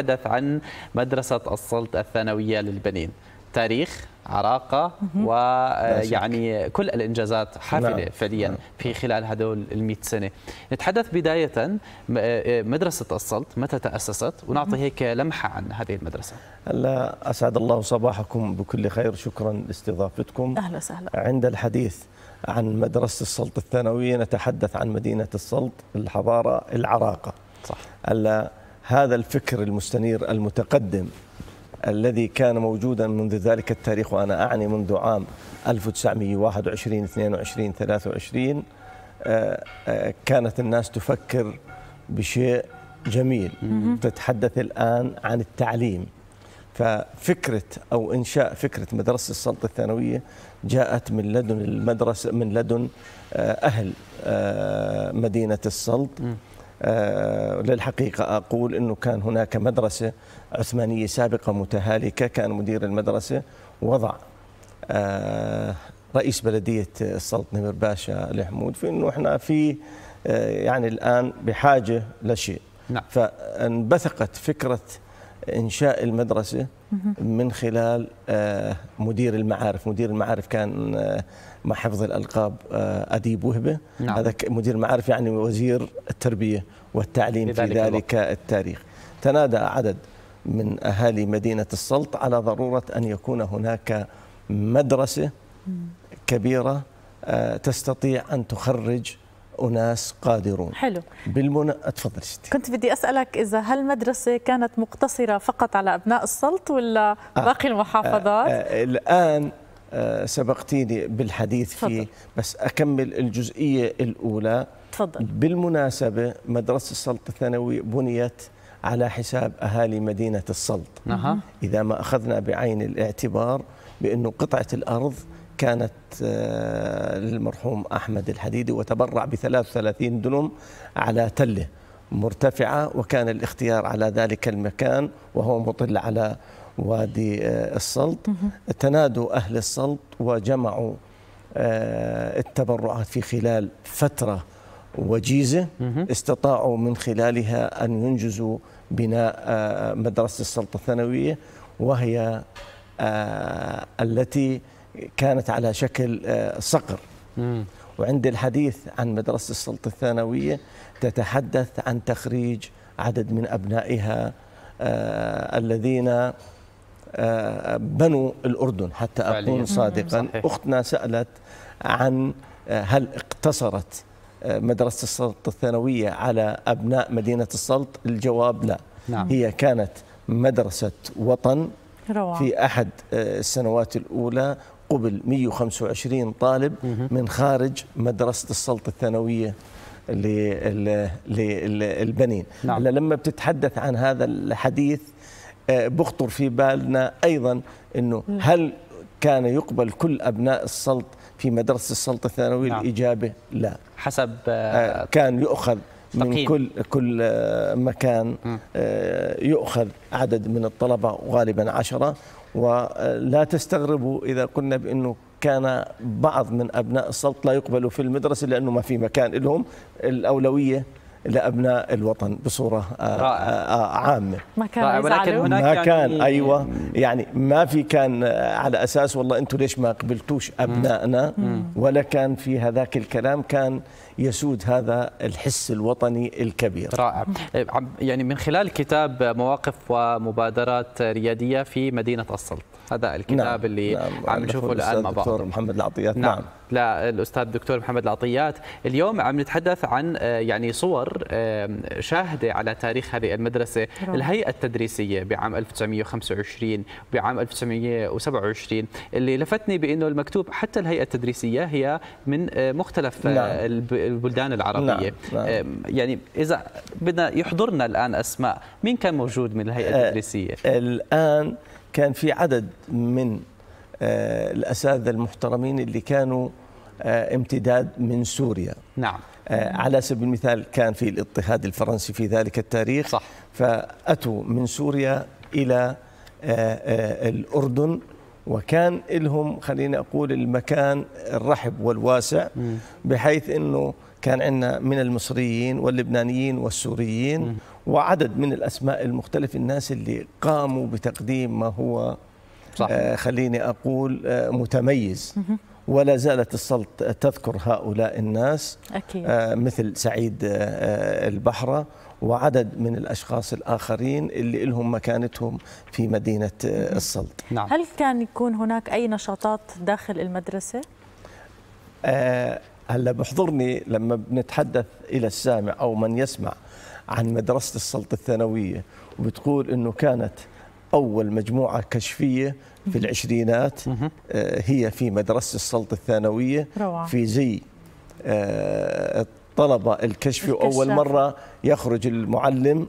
نتحدث عن مدرسة السلط الثانوية للبنين تاريخ عراقة ويعني آه، كل الإنجازات حافلة نعم. فعليا نعم. في خلال هدول ال سنة نتحدث بداية آه، مدرسة السلط متى تأسست ونعطي هيك لمحة عن هذه المدرسة هلا أسعد الله صباحكم بكل خير شكرا لاستضافتكم أهلا وسهلا عند الحديث عن مدرسة السلط الثانوية نتحدث عن مدينة السلط الحضارة العراقة صح هلا هذا الفكر المستنير المتقدم الذي كان موجودا منذ ذلك التاريخ وأنا أعني منذ عام 1921 22 23 كانت الناس تفكر بشيء جميل تتحدث الآن عن التعليم ففكرة أو إنشاء فكرة مدرسة السلطة الثانوية جاءت من لدن المدرسة من لدن آه، أهل آه، مدينة السلط آه، للحقيقة أقول أنه كان هناك مدرسة عثمانية سابقة متهالكة كان مدير المدرسة وضع آه، رئيس بلدية السلطنة مير باشا الحمود في أنه إحنا في آه، يعني الآن بحاجة لشيء نعم. فانبثقت فكرة إنشاء المدرسة من خلال آه، مدير المعارف مدير المعارف كان آه، مع حفظ الألقاب آه، أديب وهبة نعم. هذا مدير المعارف يعني وزير التربية والتعليم في ذلك الوقت. التاريخ تنادى عدد من أهالي مدينة السلط على ضرورة أن يكون هناك مدرسة كبيرة تستطيع أن تخرج اناس قادرون حلو بالمنا اتفضل ستي كنت بدي اسالك اذا هالمدرسه كانت مقتصره فقط على ابناء السلط ولا آه. باقي المحافظات آه. آه. آه، الان آه، سبقتيني بالحديث فضل. فيه بس اكمل الجزئيه الاولى تفضل بالمناسبه مدرسه السلط الثانوي بنيت على حساب اهالي مدينه السلط اها نعم. اذا ما اخذنا بعين الاعتبار بانه قطعه الارض كانت آه، للمرحوم أحمد الحديدي وتبرع بثلاث ثلاثين دنم على تله مرتفعة وكان الاختيار على ذلك المكان وهو مطل على وادي آه، السلط تنادوا أهل السلط وجمعوا آه، التبرعات في خلال فترة وجيزة استطاعوا من خلالها أن ينجزوا بناء مدرسة السلطة الثانوية وهي التي كانت على شكل آه، صقر وعند الحديث عن مدرسة السلطة الثانوية تتحدث عن تخريج عدد من أبنائها آه، الذين آه، بنوا الأردن حتى أكون صادقا أختنا سألت عن هل اقتصرت مدرسة السلط الثانوية على أبناء مدينة السلط الجواب لا نعم. هي كانت مدرسة وطن روعة. في أحد السنوات الأولى قبل 125 طالب من خارج مدرسة السلطة الثانوية للبنين نعم. لما بتتحدث عن هذا الحديث آه، بخطر في بالنا أيضا أنه هل كان يقبل كل أبناء السلط في مدرسة السلطة الثانوية نعم. الإجابة لا حسب آه، آه، كان يؤخذ من تقييم. كل كل مكان يؤخذ عدد من الطلبة غالبا عشرة ولا تستغربوا إذا قلنا بأنه كان بعض من أبناء السلط لا يقبلوا في المدرسة لأنه ما في مكان لهم الأولوية لابناء الوطن بصوره آه، رائع. آه، عامه رائع ولكن هناك ما كان يعني ايوه يعني ما في كان على اساس والله انتم ليش ما قبلتوش ابنائنا ولا كان في هذاك الكلام كان يسود هذا الحس الوطني الكبير رائع إيه، يعني من خلال كتاب مواقف ومبادرات رياديه في مدينه السلط هذا الكتاب نعم. اللي نعم. عم نعم، نشوفه الان مع بعض الدكتور محمد العطيات نعم, نعم. لا الاستاذ الدكتور محمد العطيات اليوم عم نتحدث عن آه، يعني صور شاهده على تاريخ هذه المدرسه الهيئه التدريسيه بعام 1925 التعيين بعام 1927 اللي لفتني بانه المكتوب حتى الهيئه التدريسيه هي من آه، مختلف آه، نعم. البلدان العربيه نعم. نعم. يعني اذا بدنا يحضرنا الان اسماء مين كان موجود من الهيئه آه، التدريسيه آه الان كان في عدد من آه الاساتذه المحترمين اللي كانوا آه امتداد من سوريا نعم على سبيل المثال كان في الاضطهاد الفرنسي في ذلك التاريخ صح. فأتوا من سوريا إلى آه، آه، الأردن وكان لهم خليني أقول المكان الرحب والواسع بحيث أنه كان عندنا من المصريين واللبنانيين والسوريين وعدد من الأسماء المختلفة الناس اللي قاموا بتقديم ما هو صح. آه، خليني أقول متميز ولا زالت السلط تذكر هؤلاء الناس أكيد. آه، مثل سعيد آه، آه، البحرة وعدد من الأشخاص الآخرين اللي لهم مكانتهم في مدينة السلط نعم. هل كان يكون هناك أي نشاطات داخل المدرسة؟ أه هلا بحضرني لما بنتحدث إلى السامع أو من يسمع عن مدرسة السلط الثانوية وبتقول أنه كانت أول مجموعة كشفية في العشرينات آه، هي في مدرسة السلطة الثانوية في زي آه، الطلبة الكشفي وأول مرة يخرج المعلم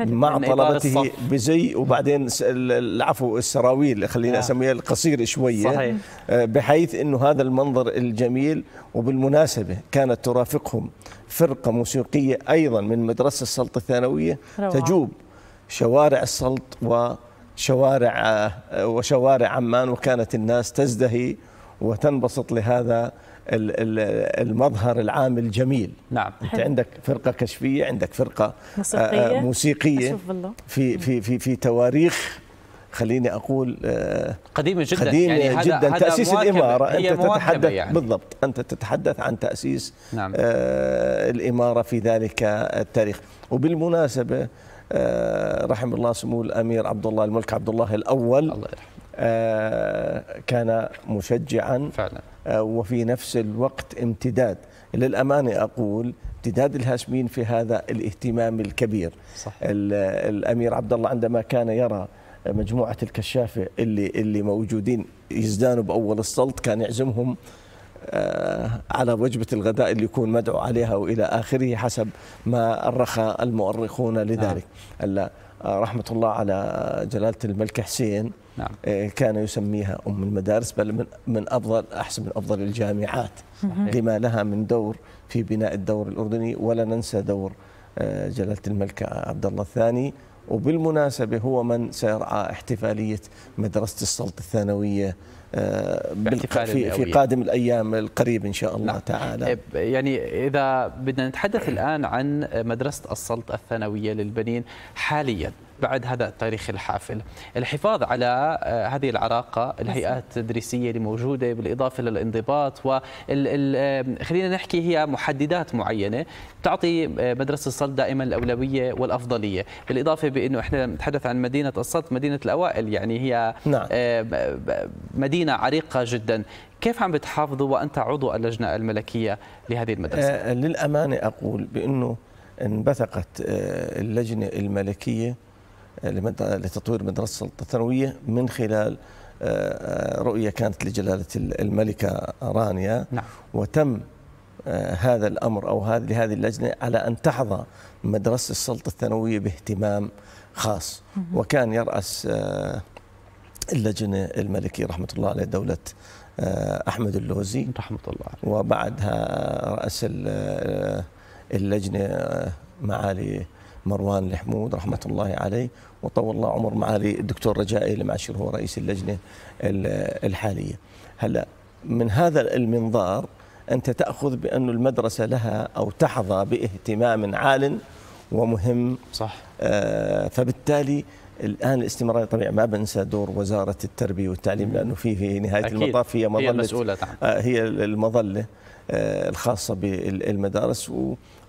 مع يعني طلبته بزي وبعدين العفو السراويل خلينا اسميها آه. القصير شويه صحيح. بحيث انه هذا المنظر الجميل وبالمناسبه كانت ترافقهم فرقه موسيقيه ايضا من مدرسه السلط الثانويه روعة. تجوب شوارع السلط و شوارع آه، وشوارع عمان وكانت الناس تزدهي وتنبسط لهذا المظهر العام الجميل نعم انت حلو. عندك فرقه كشفيه عندك فرقه آه، موسيقيه, موسيقية في في في في تواريخ خليني اقول آه، قديمه جدا قديمه يعني جدا هذا تاسيس مواكبة. الاماره انت تتحدث يعني. بالضبط انت تتحدث عن تاسيس نعم. الاماره في ذلك التاريخ وبالمناسبه آه، رحم الله سمو الامير عبد الله الملك عبد الله الاول الله يرحمه آه، كان مشجعا فعلا آه، وفي نفس الوقت امتداد للامانه اقول امتداد الهاشميين في هذا الاهتمام الكبير صح. الامير عبد الله عندما كان يرى مجموعه الكشافه اللي اللي موجودين يزدانوا باول السلط كان يعزمهم على وجبة الغداء اللي يكون مدعو عليها وإلى آخره حسب ما أرخ المؤرخون لذلك نعم. رحمة الله على جلالة الملك حسين نعم. إيه، كان يسميها أم المدارس بل من, من أفضل أحسن من أفضل الجامعات صحيح. لما لها من دور في بناء الدور الأردني ولا ننسى دور آه، جلالة الملك عبد الله الثاني وبالمناسبة هو من سيرعى احتفالية مدرسة السلط الثانوية آه، في, في قادم الايام القريب ان شاء الله نعم. تعالى يعني اذا بدنا نتحدث الان عن مدرسه السلط الثانويه للبنين حاليا بعد هذا التاريخ الحافل الحفاظ على آه، هذه العراقة الهيئات التدريسية الموجودة بالإضافة للانضباط و خلينا نحكي هي محددات معينة تعطي آه، مدرسة الصلت دائما الأولوية والأفضلية بالإضافة بأنه إحنا نتحدث عن مدينة الصلت مدينة الأوائل يعني هي نعم. مدينة عريقة جدا كيف عم بتحافظوا وأنت عضو اللجنة الملكية لهذه المدرسة؟ آه، للأمانة أقول بأنه انبثقت اللجنة الملكية لتطوير مدرسة السلطه الثانوية من خلال آه، آه، رؤية كانت لجلالة الملكة رانيا نعم. وتم آه، هذا الأمر أو هذه لهذه اللجنة على أن تحظى مدرسة السلطة الثانوية باهتمام خاص وكان يرأس اللجنة الملكي رحمة الله عليه دولة أحمد اللوزي رحمة الله عليه وبعدها رأس اللجنة معالي مروان الحمود رحمة الله عليه وطول الله عمر معالي الدكتور رجائي المعشر هو رئيس اللجنة الحالية هلا من هذا المنظار أنت تأخذ بأن المدرسة لها أو تحظى باهتمام عال ومهم صح آه فبالتالي الان الاستمراريه طبيعي ما بنسى دور وزاره التربيه والتعليم لانه في في نهايه أكيد. المطاف هي مظله هي المسؤوله آه، هي المظله آه، الخاصه بالمدارس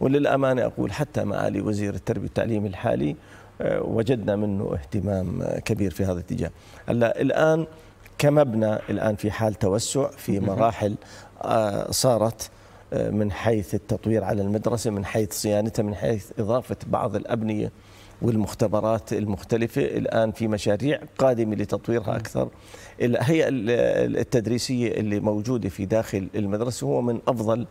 وللامانه اقول حتى معالي وزير التربيه والتعليم الحالي آه، وجدنا منه اهتمام كبير في هذا الاتجاه هلا الان كمبنى الان في حال توسع في مراحل صارت من حيث التطوير على المدرسه من حيث صيانتها من حيث اضافه بعض الابنيه والمختبرات المختلفة الآن في مشاريع قادمة لتطويرها أكثر الهيئة التدريسية اللي موجودة في داخل المدرسة هو من أفضل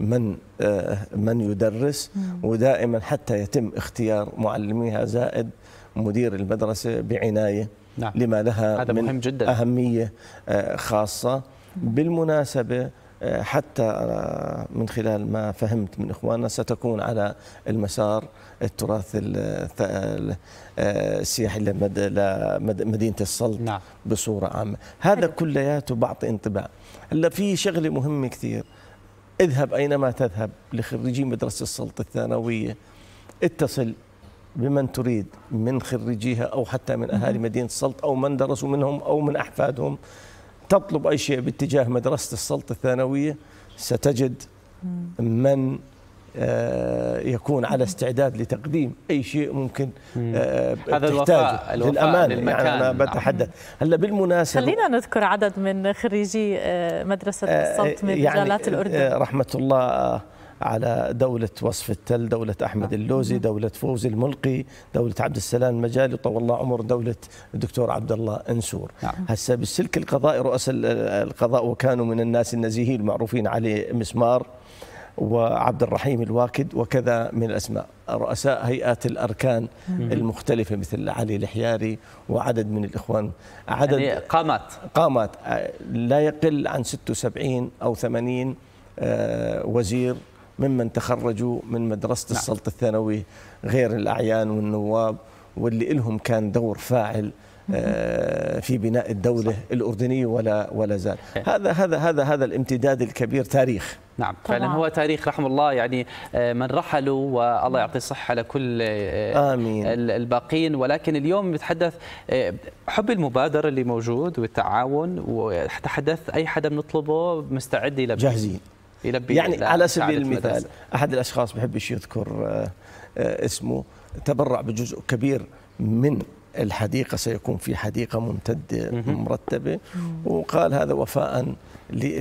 من آه، من يدرس ودائما حتى يتم اختيار معلميها زائد مدير المدرسة بعناية نعم. لما لها هذا من مهم جدا. أهمية آه، خاصة بالمناسبة آه، حتى من خلال ما فهمت من إخواننا ستكون على المسار التراث آه، السياحي لمدينة السلط نعم. بصورة عامة هذا كلياته بعطي انطباع هلا في شغلة مهمة كثير اذهب أينما تذهب لخريجي مدرسة السلط الثانوية اتصل بمن تريد من خريجيها أو حتى من أهالي مدينة السلط أو من درسوا منهم أو من أحفادهم تطلب أي شيء باتجاه مدرسة السلطة الثانوية ستجد من آه، يكون على استعداد لتقديم اي شيء ممكن آه، هذا الوفاء للامانه يعني انا بتحدث هلا بالمناسبه خلينا نذكر عدد من خريجي آه، مدرسه السلط من يعني مجالات الاردن رحمه الله على دولة وصف التل دولة أحمد نعم. اللوزي دولة فوزي الملقي دولة عبد السلام المجالي طول الله عمر دولة الدكتور عبد الله انسور نعم. هسه بالسلك القضائي رؤساء القضاء وكانوا من الناس النزيهين المعروفين علي مسمار وعبد الرحيم الواكد وكذا من الأسماء رؤساء هيئات الأركان نعم. المختلفة مثل علي الحياري وعدد من الإخوان عدد يعني قامات قامات لا يقل عن 76 أو 80 آه، وزير ممن تخرجوا من مدرسة نعم. السلط الثانوي غير الأعيان والنواب واللي لهم كان دور فاعل آه، في بناء الدولة صح. الأردنية ولا ولا زال إيه. هذا هذا هذا هذا الامتداد الكبير تاريخ نعم طبعا. فعلا هو تاريخ رحم الله يعني آه، من رحلوا والله نعم. يعطي الصحة لكل آه، آمين. الباقين ولكن اليوم بتحدث حب المبادرة اللي موجود والتعاون وتحدث أي حدا بنطلبه مستعد يلبي جاهزين يلبي يعني على سبيل المثال مدرسة. احد الاشخاص بحبش يذكر آه، آه، اسمه تبرع بجزء كبير من الحديقه سيكون في حديقه ممتده مرتبه وقال هذا وفاء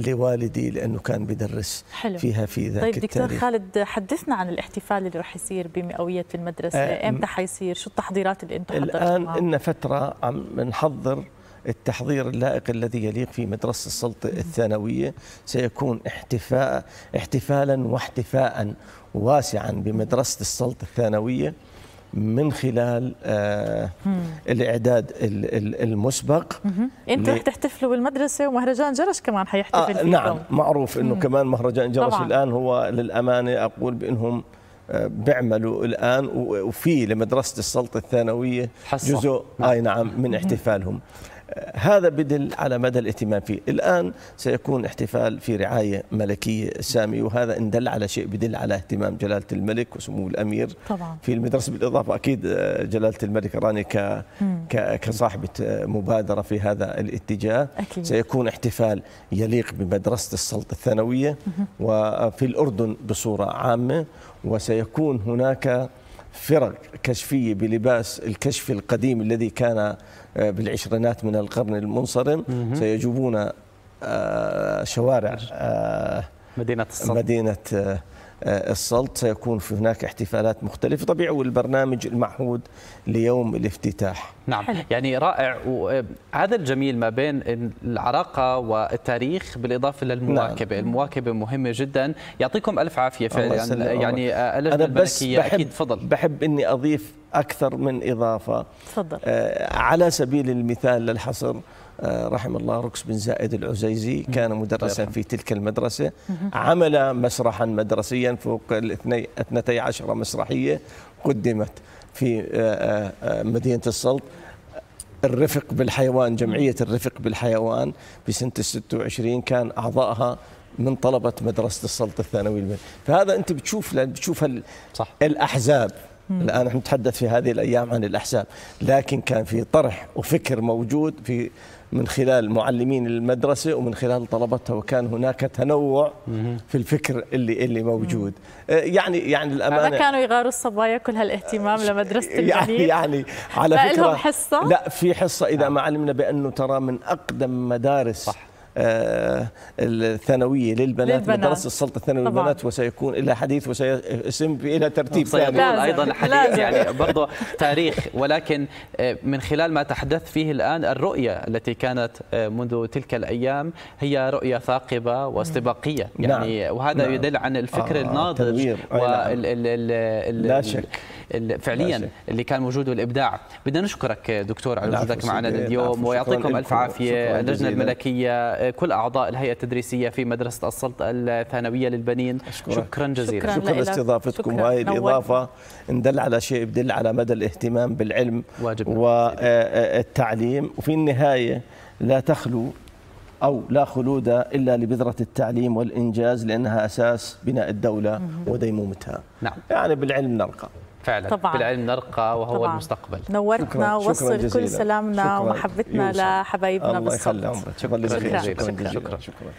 لوالدي لانه كان بدرس حلو. فيها في ذاك طيب دكتور التاريخ. خالد حدثنا عن الاحتفال اللي راح يصير بمئويه المدرسه آه، امتى حيصير شو التحضيرات اللي انتم حضرتوها الان ان فتره عم نحضر التحضير اللائق الذي يليق في مدرسة السلطة الثانوية سيكون احتفاء احتفالا واحتفاء واسعا بمدرسة السلطة الثانوية من خلال آه الاعداد المسبق انت رح تحتفلوا بالمدرسه ومهرجان جرش كمان حيحتفل آه نعم فيكم. معروف انه مم. كمان مهرجان جرش طبعا. الان هو للامانه اقول بانهم آه، بيعملوا الان وفي لمدرسه السلطه الثانويه حصة. جزء اي نعم من احتفالهم هذا بدل على مدى الاهتمام فيه الآن سيكون احتفال في رعاية ملكية سامي وهذا إن دل على شيء بدل على اهتمام جلالة الملك وسمو الأمير طبعا. في المدرسة بالإضافة أكيد آه، جلالة الملك راني ك... ك... كصاحبة آه، مبادرة في هذا الاتجاه أكيد. سيكون احتفال يليق بمدرسة السلطة الثانوية وفي الأردن بصورة عامة وسيكون هناك فرق كشفية بلباس الكشف القديم الذي كان آه، بالعشرينات من القرن المنصرم سيجوبون آه، شوارع آه، مدينة الصدر مدينة آه، السلط سيكون في هناك احتفالات مختلفة طبيعي والبرنامج المعهود ليوم الافتتاح نعم يعني رائع وهذا الجميل ما بين العراقة والتاريخ بالإضافة للمواكبة نعم. المواكبة مهمة جدا يعطيكم ألف عافية فعلا يعني, يعني ألف أنا بس بحب أكيد فضل بحب أني أضيف أكثر من إضافة تفضل آه، على سبيل المثال للحصر آه، رحم الله ركس بن زائد العزيزي كان مدرسا طيب. في تلك المدرسة عمل مسرحا مدرسيا فوق الاثنتي عشر مسرحية قدمت في آه، آه، مدينة السلط الرفق بالحيوان جمعية الرفق بالحيوان بسنة ال 26 كان أعضائها من طلبة مدرسة السلط الثانوي فهذا أنت بتشوف بتشوف صح. الأحزاب الآن نحن نتحدث في هذه الأيام عن الأحزاب لكن كان في طرح وفكر موجود في من خلال معلمين المدرسة ومن خلال طلبتها وكان هناك تنوع في الفكر اللي اللي موجود آه، يعني يعني الأمانة ما كانوا يغاروا الصبايا كل هالاهتمام لمدرسة يعني- البنين يعني على فكرة حصة؟ لا في حصة إذا آه. ما علمنا بأنه ترى من أقدم مدارس صح آه، الثانويه للبنات للبنات. مدرسه السلطه الثانويه للبنات وسيكون إلى حديث وسيسم الى ترتيب ثاني ايضا حديث يعني برضه تاريخ ولكن آه، من خلال ما تحدث فيه الان الرؤيه التي كانت آه، منذ تلك الايام هي رؤيه ثاقبه واستباقيه نعم. يعني نعم. وهذا نعم. يدل عن الفكر آه الناضج وال نعم. لا شك فعليا اللي كان موجود والابداع بدنا نشكرك دكتور على وجودك معنا اليوم ويعطيكم الف عافيه اللجنه الملكيه كل أعضاء الهيئة التدريسية في مدرسة السلط الثانوية للبنين أشكرك. شكرا جزيلا شكرا, شكرا لاستضافتكم وهي الإضافة إن دل على شيء بدل على مدى الاهتمام بالعلم واجب والتعليم آه، آه، وفي النهاية لا تخلو أو لا خلود إلا لبذرة التعليم والإنجاز لأنها أساس بناء الدولة وديمومتها نعم. يعني بالعلم نرقى فعلا طبعا بالعلم نرقى وهو طبعا. المستقبل نورتنا شكراً. وصل شكراً كل سلامنا ومحبتنا لحبايبنا بالصوت الله يخلي عمرك شكرا شكرا, شكرا, شكرا, شكرا